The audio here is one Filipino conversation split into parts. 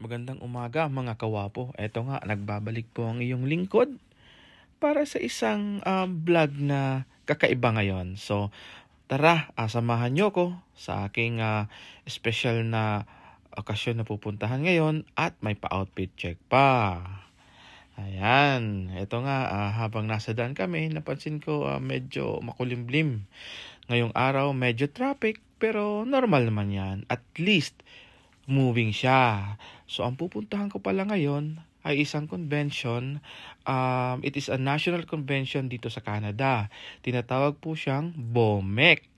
Magandang umaga mga kawapo. Ito nga, nagbabalik po ang iyong lingkod para sa isang uh, vlog na kakaiba ngayon. So, tara, asamahan ah, niyo ko sa aking uh, special na okasyon na pupuntahan ngayon at may pa-outfit check pa. Ayan, ito nga, uh, habang nasa daan kami, napansin ko uh, medyo makulimlim. Ngayong araw, medyo traffic, pero normal naman yan. At least, moving siya. So ang pupuntahan ko pala ngayon ay isang convention. Um, it is a national convention dito sa Canada. Tinatawag po siyang BOMEX.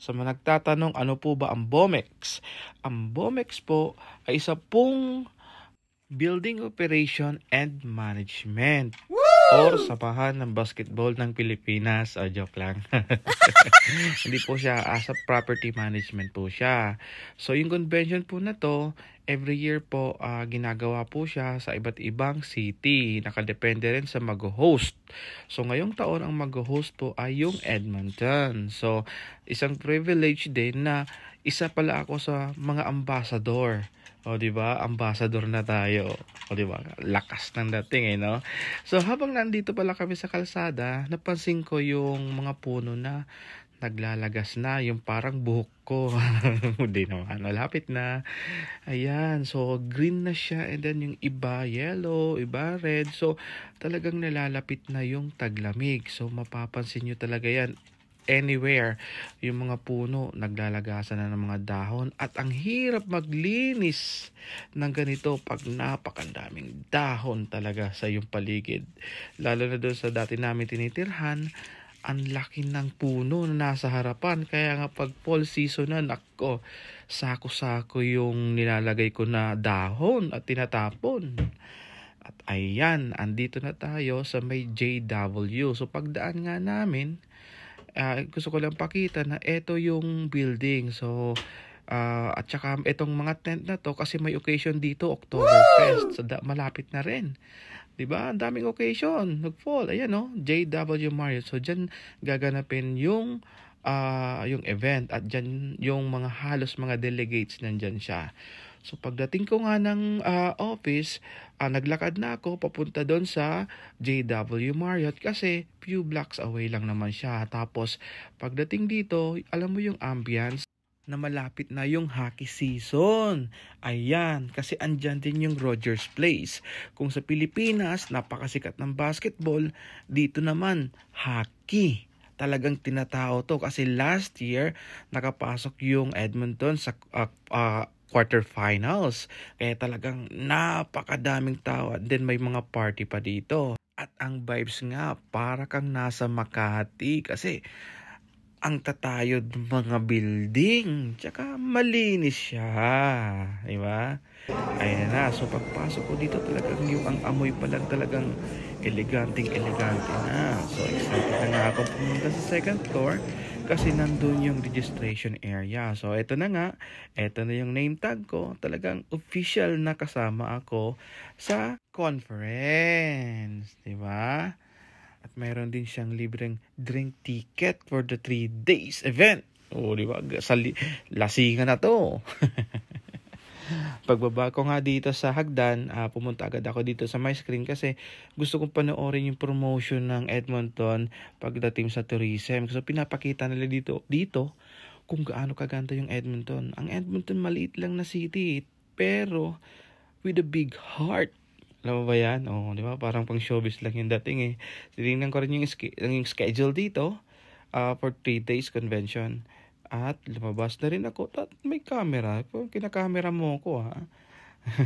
so, mga nagtatanong ano po ba ang BOMEX? Ang BOMEX po ay isa pong Building Operation and Management. Woo! or sapahan ng basketball ng Pilipinas. O, oh, joke lang. Hindi po siya. As a property management po siya. So, yung convention po na to, every year po uh, ginagawa po siya sa iba't ibang city. Nakadepende rin sa mag-host. So ngayong taon ang mag-host po ay yung Edmonton. So isang privilege din na isa pala ako sa mga ambassador o, di ba? Ambassador na tayo. O, di ba? Lakas ng dating, eh, no? So, habang nandito pala kami sa kalsada, napansin ko yung mga puno na naglalagas na yung parang buhok ko. Hindi naman, Lapit na. Ayan, so green na siya and then yung iba yellow, iba red. So talagang nalalapit na yung taglamig. So mapapansin nyo talaga yan anywhere. Yung mga puno, naglalagasan na ng mga dahon. At ang hirap maglinis ng ganito pag napakandaming dahon talaga sa iyong paligid. Lalo na doon sa dati namin tinitirhan, ang laki ng puno na nasa harapan. Kaya nga pag fall season na, nako, sako-sako yung nilalagay ko na dahon at tinatapon. At ayan, andito na tayo sa may JW. So pagdaan nga namin, uh, gusto ko lang pakita na ito yung building. So, uh, at saka itong mga tent na to kasi may occasion dito, Oktoberfest. So, da- malapit na rin. 'Di ba? Ang daming occasion. Nag-fall. Ayan no? Oh, JW Marriott. So, diyan gaganapin yung uh, yung event at diyan yung mga halos mga delegates nandiyan siya. So pagdating ko nga ng uh, office, uh, naglakad na ako papunta doon sa JW Marriott kasi few blocks away lang naman siya. Tapos pagdating dito, alam mo yung ambience na malapit na yung hockey season. Ayan, kasi andyan din yung Rogers Place. Kung sa Pilipinas, napakasikat ng basketball, dito naman, hockey talagang tinatao to kasi last year nakapasok yung Edmonton sa uh, uh, quarterfinals. Kaya talagang napakadaming tao at then may mga party pa dito. At ang vibes nga para kang nasa Makati kasi ang tatayod mga building. Tsaka malinis siya. Di ba? Ayan na. So pagpasok ko dito talagang yung ang amoy pa lang talagang eleganting elegante na. So excited na nga ako pumunta sa second floor kasi nandun yung registration area. So, ito na nga, ito na yung name tag ko. Talagang official na kasama ako sa conference. ba? Diba? At mayroon din siyang libreng drink ticket for the 3 days event. O, oh, di ba? Sa lasingan na to. Pagbaba ko nga dito sa hagdan, uh, pumunta agad ako dito sa my screen kasi gusto kong panoorin yung promotion ng Edmonton pagdating sa tourism. So pinapakita nila dito, dito kung gaano kaganda yung Edmonton. Ang Edmonton maliit lang na city pero with a big heart. Alam mo ba yan? Oo, di ba? Parang pang showbiz lang yung dating eh. Tinignan ko rin yung, yung schedule dito uh, for 3 days convention. At lumabas na rin ako at may camera. Kinakamera mo ako ha.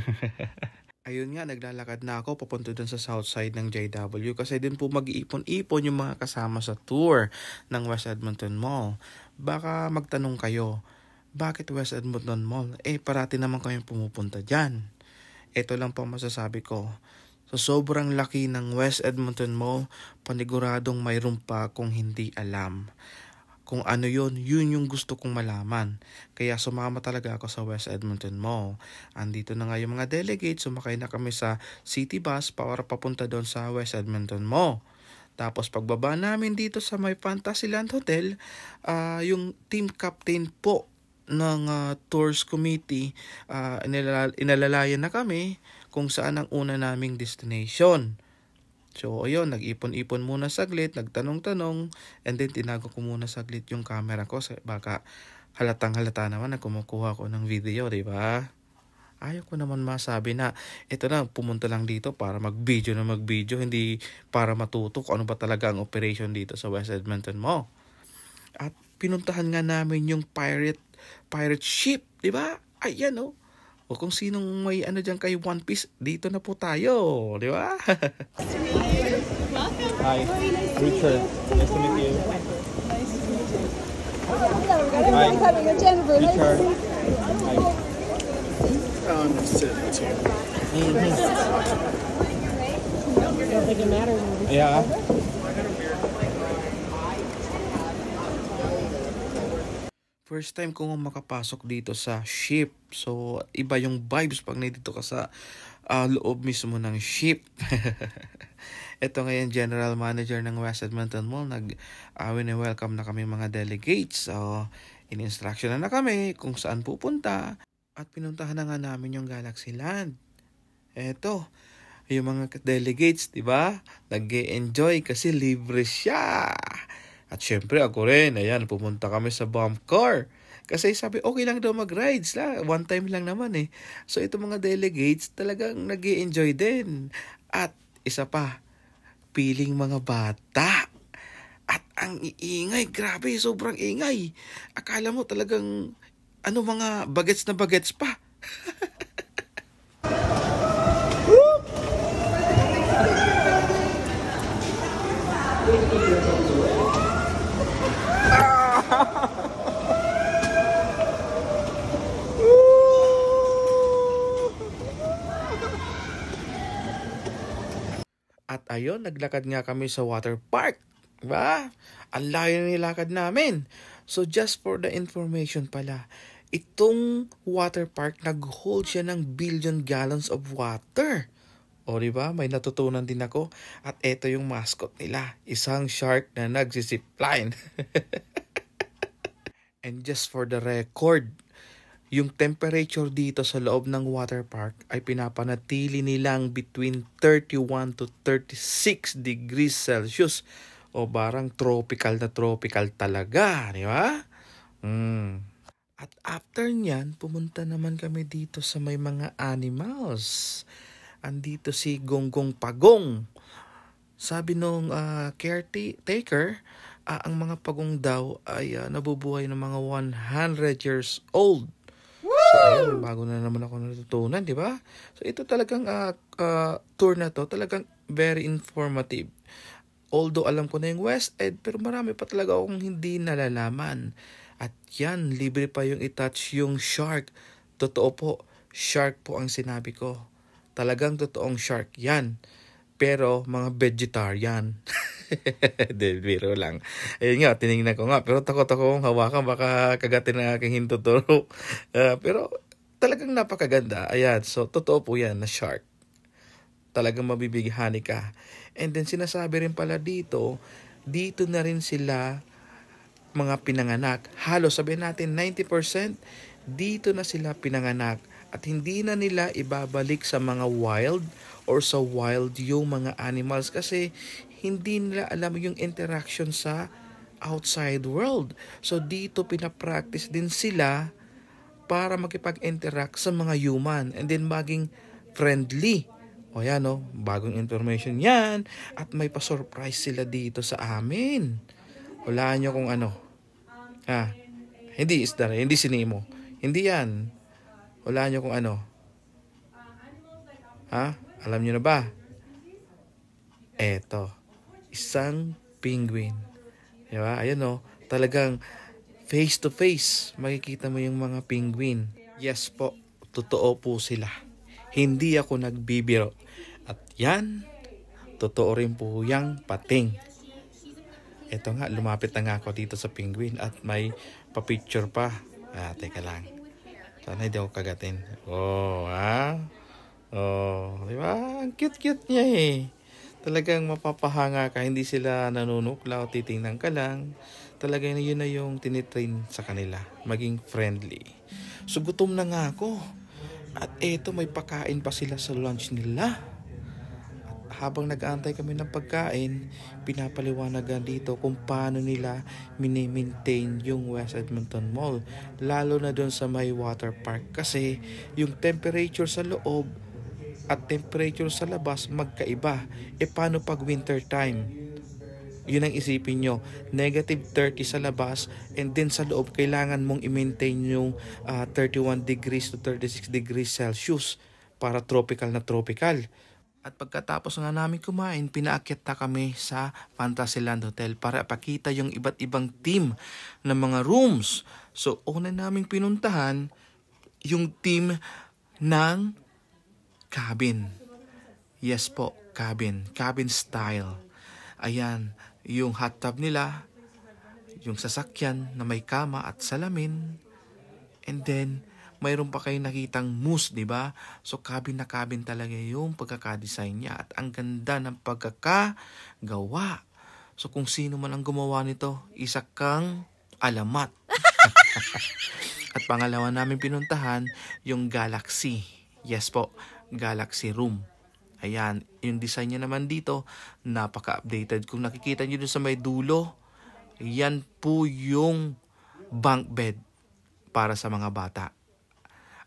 Ayun nga, naglalakad na ako papunta dun sa south side ng JW kasi din po mag-iipon-ipon yung mga kasama sa tour ng West Edmonton Mall. Baka magtanong kayo, bakit West Edmonton Mall? Eh, parati naman kami pumupunta dyan. Ito lang po masasabi ko. Sa sobrang laki ng West Edmonton Mall, paniguradong mayroon pa kung hindi alam kung ano yon yun yung gusto kong malaman. Kaya sumama talaga ako sa West Edmonton Mall. Andito na nga yung mga delegates, sumakay na kami sa city bus para papunta doon sa West Edmonton Mall. Tapos pagbaba namin dito sa may Fantasyland Hotel, uh, yung team captain po ng uh, tours committee, uh, inalalayan na kami kung saan ang una naming destination. So, ayun, nag-ipon-ipon muna saglit, nagtanong-tanong, and then tinago ko muna saglit yung camera ko. Kasi Baka halatang halata naman na kumukuha ko ng video, di ba? Ayaw ko naman masabi na ito lang, pumunta lang dito para mag-video na mag-video, hindi para matuto kung ano ba talaga ang operation dito sa West Edmonton mo. At pinuntahan nga namin yung pirate pirate ship, di ba? Ayan oh. O kung sinong may ano dyan kay One Piece, dito na po tayo. Di ba? Hi, Richard. Nice to meet you. Hi, Richard. Hi. Um, sitting too. Mm -hmm. I don't think it matters. Yeah. First time ko makapasok dito sa ship. So, iba yung vibes pag nandito ka sa uh, loob mismo ng ship. Ito ngayon, General Manager ng West Edmonton Mall, nag uh, ah, welcome na kami mga delegates. So, in-instruction na, na kami kung saan pupunta. At pinuntahan na nga namin yung Galaxy Land. Ito, yung mga delegates, di ba? Nag-enjoy kasi libre siya. At syempre ako rin, ayan, pumunta kami sa bump car. Kasi sabi, okay lang daw mag-rides la. One time lang naman eh. So itong mga delegates talagang nag enjoy din. At isa pa, piling mga bata. At ang iingay, grabe, sobrang ingay. Akala mo talagang ano mga bagets na bagets pa. Ayun, naglakad nga kami sa water park. Ba? Diba? Ang layo na nilakad namin. So just for the information pala, itong water park nag-hold siya ng billion gallons of water. O di ba? May natutunan din ako at ito yung mascot nila, isang shark na nagsisipline. And just for the record, yung temperature dito sa loob ng water park ay pinapanatili nilang between 31 to 36 degrees Celsius o barang tropical na tropical talaga, di ba? Mm. At after niyan, pumunta naman kami dito sa may mga animals. Andito si Gonggong Pagong. Sabi nung uh, caretaker, uh, ang mga pagong daw ay uh, nabubuhay ng mga 100 years old. So, ayun, bago na naman ako natutunan, di ba? So, ito talagang uh, uh, tour na to, talagang very informative. Although alam ko na yung West Ed, pero marami pa talaga akong hindi nalalaman. At yan, libre pa yung itouch yung shark. Totoo po, shark po ang sinabi ko. Talagang totoong shark yan pero mga vegetarian. De, biro lang. Ayun nga, tinignan ko nga. Pero takot akong hawakan. Baka kagatin na aking hintuturo. Uh, pero talagang napakaganda. Ayan, so totoo po yan na shark. Talagang mabibighani ka. And then sinasabi rin pala dito, dito na rin sila mga pinanganak. Halos sabihin natin 90% dito na sila pinanganak at hindi na nila ibabalik sa mga wild or sa wild yung mga animals kasi hindi nila alam yung interaction sa outside world. So dito pinapractice din sila para makipag-interact sa mga human and then maging friendly. O yan o, bagong information yan at may pa-surprise sila dito sa amin. Wala nyo kung ano. Ah, hindi isda, hindi sinimo. Hindi yan. Wala nyo kung ano. Ah, ha? Alam nyo na ba? Eto. Isang penguin. Diba? Ayan o. Oh. Talagang face to face makikita mo yung mga penguin. Yes po. Totoo po sila. Hindi ako nagbibiro. At yan, totoo rin po yung pating. Ito nga, lumapit na nga ako dito sa penguin at may papicture pa. Ah, teka lang. Sana hindi ako kagatin. Oh, ha? Oh, di ba? Ang cute-cute niya eh. Talagang mapapahanga ka. Hindi sila nanunuklaw, titingnan ka lang. Talaga yun na yung tinitrain sa kanila. Maging friendly. So, gutom na nga ako. At eto, may pakain pa sila sa lunch nila habang nag-aantay kami ng pagkain, pinapaliwanagan dito kung paano nila mini-maintain yung West Edmonton Mall. Lalo na doon sa may water park kasi yung temperature sa loob at temperature sa labas magkaiba. E paano pag winter time? Yun ang isipin nyo. Negative 30 sa labas and then sa loob kailangan mong i-maintain yung uh, ah, 31 degrees to 36 degrees Celsius para tropical na tropical. At pagkatapos nga namin kumain, pinaakyat na kami sa Fantasyland Hotel para pakita yung iba't ibang team ng mga rooms. So, una naming pinuntahan yung team ng cabin. Yes po, cabin. Cabin style. Ayan, yung hot tub nila, yung sasakyan na may kama at salamin, and then mayroon pa kayong nakitang mousse, di ba? So, cabin na cabin talaga yung pagkakadesign niya. At ang ganda ng pagkakagawa. So, kung sino man ang gumawa nito, isa kang alamat. At pangalawa namin pinuntahan, yung Galaxy. Yes po, Galaxy Room. Ayan, yung design niya naman dito, napaka-updated. Kung nakikita niyo dun sa may dulo, yan po yung bunk bed para sa mga bata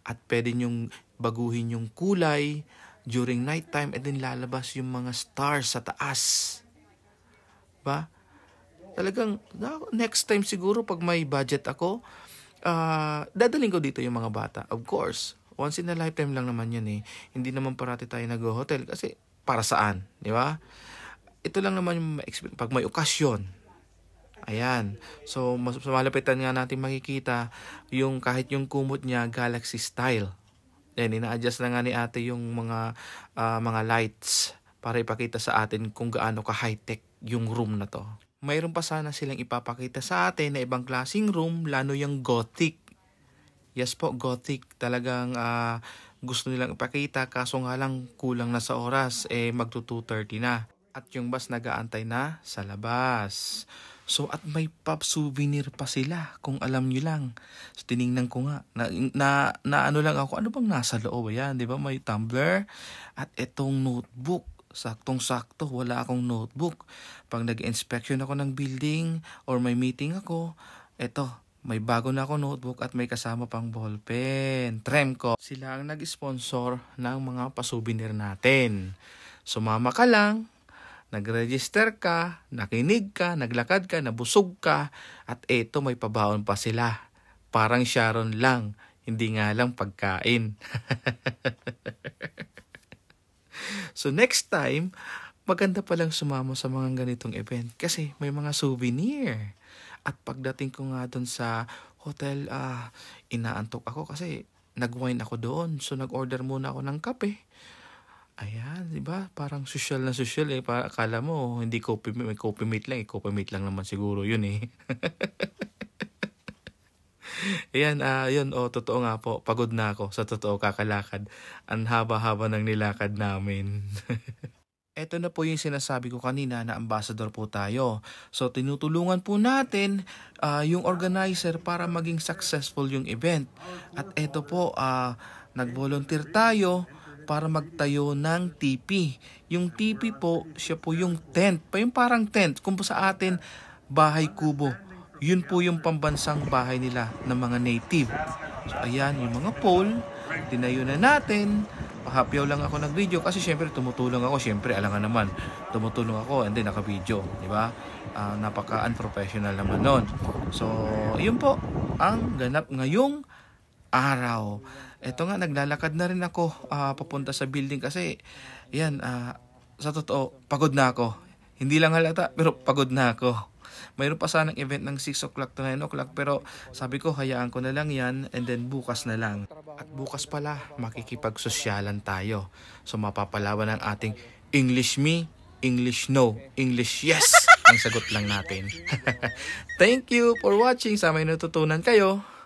at pwede nyong baguhin yung kulay during night time at then lalabas yung mga stars sa taas. Ba? Talagang next time siguro pag may budget ako, uh, ah, dadaling ko dito yung mga bata. Of course, once in a lifetime lang naman yan eh. Hindi naman parati tayo nag-hotel kasi para saan, di ba? Ito lang naman yung pag may okasyon, Ayan. So, mas malapitan nga natin makikita yung kahit yung kumot niya galaxy style. Then, ina-adjust na nga ni ate yung mga, uh, mga lights para ipakita sa atin kung gaano ka high-tech yung room na to. Mayroon pa sana silang ipapakita sa atin na ibang klasing room, lalo yung gothic. Yes po, gothic. Talagang uh, gusto nilang ipakita kaso nga lang kulang na sa oras, eh magto 2.30 na. At yung bus nag-aantay na sa labas. So at may pop souvenir pa sila kung alam nyo lang. So tiningnan ko nga na, na, na ano lang ako ano bang nasa loob yan, 'di ba? May tumbler at itong notebook. Saktong-sakto, wala akong notebook. Pag nag-inspection ako ng building or may meeting ako, eto, may bago na ako notebook at may kasama pang ballpen. Tremco. Sila ang nag-sponsor ng mga pasouvenir natin. Sumama ka lang. Nag-register ka, nakinig ka, naglakad ka, nabusog ka, at eto may pabaon pa sila. Parang Sharon lang, hindi nga lang pagkain. so next time, maganda palang sumama sa mga ganitong event kasi may mga souvenir. At pagdating ko nga doon sa hotel, uh, inaantok ako kasi nag-wine ako doon. So nag-order muna ako ng kape. Ayan, di ba? Parang social na social eh. Para, akala mo, hindi copy, may copy mate lang eh. Copy mate lang naman siguro yun eh. Ayan, uh, yun, oh, totoo nga po. Pagod na ako. Sa totoo, kakalakad. Ang haba-haba ng nilakad namin. Ito na po yung sinasabi ko kanina na ambassador po tayo. So, tinutulungan po natin uh, yung organizer para maging successful yung event. At ito po, uh, nag-volunteer tayo para magtayo ng tipi. Yung tipi po, siya po yung tent. Pa yung parang tent. Kung po sa atin, bahay kubo. Yun po yung pambansang bahay nila ng mga native. So, ayan, yung mga pole, tinayo na natin. Pahapyaw lang ako ng video kasi syempre tumutulong ako. Syempre, alam nga naman, tumutulong ako and then naka-video. Di ba? Uh, napaka-unprofessional naman nun. So, yun po ang ganap ngayong araw. Eto nga, naglalakad na rin ako uh, papunta sa building kasi, yan, uh, sa totoo, pagod na ako. Hindi lang halata, pero pagod na ako. Mayroon pa sana ng event ng 6 o'clock to 9 o'clock pero sabi ko hayaan ko na lang yan and then bukas na lang. At bukas pala makikipagsosyalan tayo. So mapapalawan ang ating English me, English no, English yes ang sagot lang natin. Thank you for watching sa may natutunan kayo.